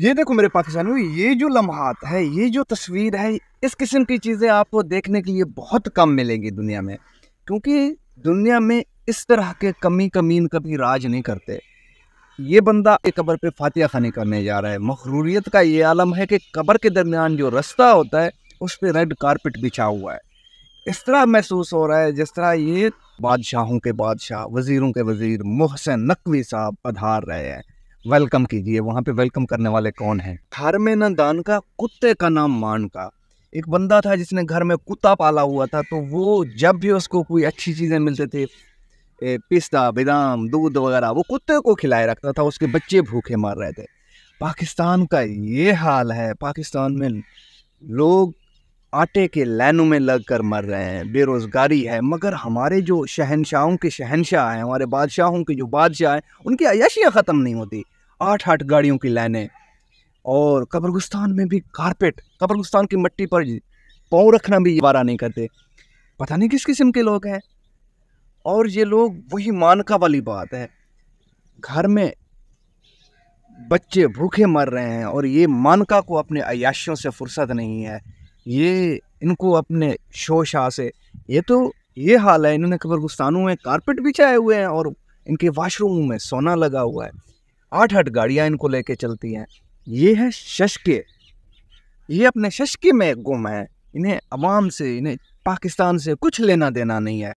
ये देखो मेरे पाकिस्तान में ये जो लम्हात है ये जो तस्वीर है इस किस्म की चीज़ें आपको देखने के लिए बहुत कम मिलेंगी दुनिया में क्योंकि दुनिया में इस तरह के कमी कमीन कभी राज नहीं करते ये बंदा एक कबर पे फातिया खानी करने जा रहा है मखरूरीत का ये आलम है कि कबर के दरमियान जो रास्ता होता है उस पर रेड कारपेट बिछा हुआ है इस तरह महसूस हो रहा है जिस तरह ये बादशाहों के बादशाह वज़ीरों के वज़ीर मोहसिन नकवी साहब पधार रहे हैं वेलकम कीजिए वहाँ पे वेलकम करने वाले कौन है घर में न दान का कुत्ते का नाम मान का एक बंदा था जिसने घर में कुत्ता पाला हुआ था तो वो जब भी उसको कोई अच्छी चीज़ें मिलते थे पिस्ता बादाम दूध वगैरह वो कुत्ते को खिलाए रखता था उसके बच्चे भूखे मार रहे थे पाकिस्तान का ये हाल है पाकिस्तान में लोग आटे के लाइनों में लग कर मर रहे हैं बेरोज़गारी है मगर हमारे जो शहनशाहों के शहनशाह हैं हमारे बादशाहों के जो बादशाह हैं उनकी अयाशियाँ ख़त्म नहीं होती आठ आठ गाड़ियों की लाइनें और कब्रगुस्तान में भी कारपेट कब्रगुस्तान की मट्टी पर पाँव रखना भी वारा नहीं करते पता नहीं किस किस्म के लोग हैं और ये लोग वही मानका वाली बात है घर में बच्चे भूखे मर रहे हैं और ये मानका को अपने अयाशियों से फुर्सत नहीं है ये इनको अपने शोशा से ये तो ये हाल है इन्होंने कब्रगुस्तानों में कारपेट बिछाए हुए हैं और इनके वाशरूमों में सोना लगा हुआ है आठ आठ गाड़ियाँ इनको लेके चलती हैं ये है शशके ये अपने शशके में गुम है इन्हें आवाम से इन्हें पाकिस्तान से कुछ लेना देना नहीं है